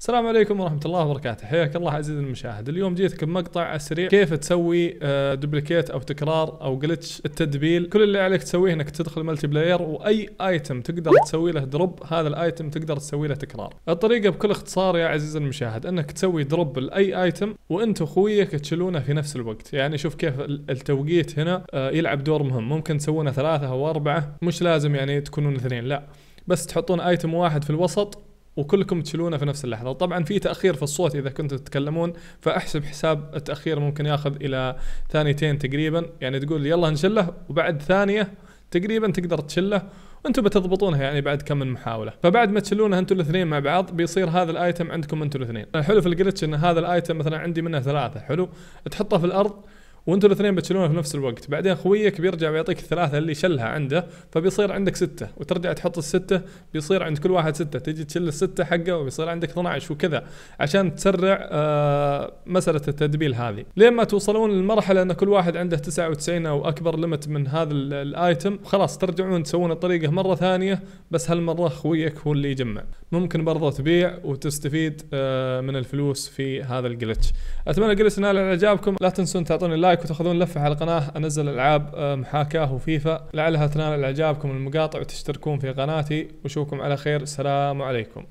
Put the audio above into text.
السلام عليكم ورحمة الله وبركاته، حياك الله عزيزي المشاهد، اليوم جيتك بمقطع سريع كيف تسوي دوبليكيت آه، او تكرار او جلتش التدبيل، كل اللي عليك تسويه انك تدخل ملتي بلاير واي ايتم تقدر تسوي له دروب هذا الايتم تقدر تسوي له تكرار. الطريقة بكل اختصار يا عزيزي المشاهد انك تسوي دروب لاي ايتم وانت وخويك تشيلونه في نفس الوقت، يعني شوف كيف التوقيت هنا آه، يلعب دور مهم، ممكن تسوونه ثلاثة او اربعة، مش لازم يعني تكونون اثنين، لا. بس تحطون ايتم واحد في الوسط وكلكم تشيلونه في نفس اللحظه طبعا في تاخير في الصوت اذا كنتوا تتكلمون فاحسب حساب التاخير ممكن ياخذ الى ثانيتين تقريبا يعني تقول يلا نشله وبعد ثانيه تقريبا تقدر تشله انتم بتضبطونها يعني بعد كم من محاوله فبعد ما تشلونها انتم الاثنين مع بعض بيصير هذا الايتم عندكم انتم الاثنين الحلو في الجلتش ان هذا الايتم مثلا عندي منه ثلاثه حلو تحطه في الارض وانتم الاثنين بتشلونه في نفس الوقت بعدين خويك بيرجع بيعطيك الثلاثه اللي شلها عنده فبيصير عندك سته وترجع تحط السته بيصير عند كل واحد سته تيجي تشل السته حقه وبيصير عندك 12 وكذا عشان تسرع آه مساله التدبيل هذه لين ما توصلون للمرحله ان كل واحد عنده 99 او اكبر ليمت من هذا الايتم خلاص ترجعون تسوون الطريقه مره ثانيه بس هالمره خويك هو اللي يجمع ممكن برضه تبيع وتستفيد آه، من الفلوس في هذا الجلتش اتمنى الجلتش ينال اعجابكم لا تنسون تعطون اللايك وتاخذون لفه على القناه انزل العاب آه، محاكاه وفيفا لعلها تنال اعجابكم المقاطع وتشتركون في قناتي واشوفكم على خير السلام عليكم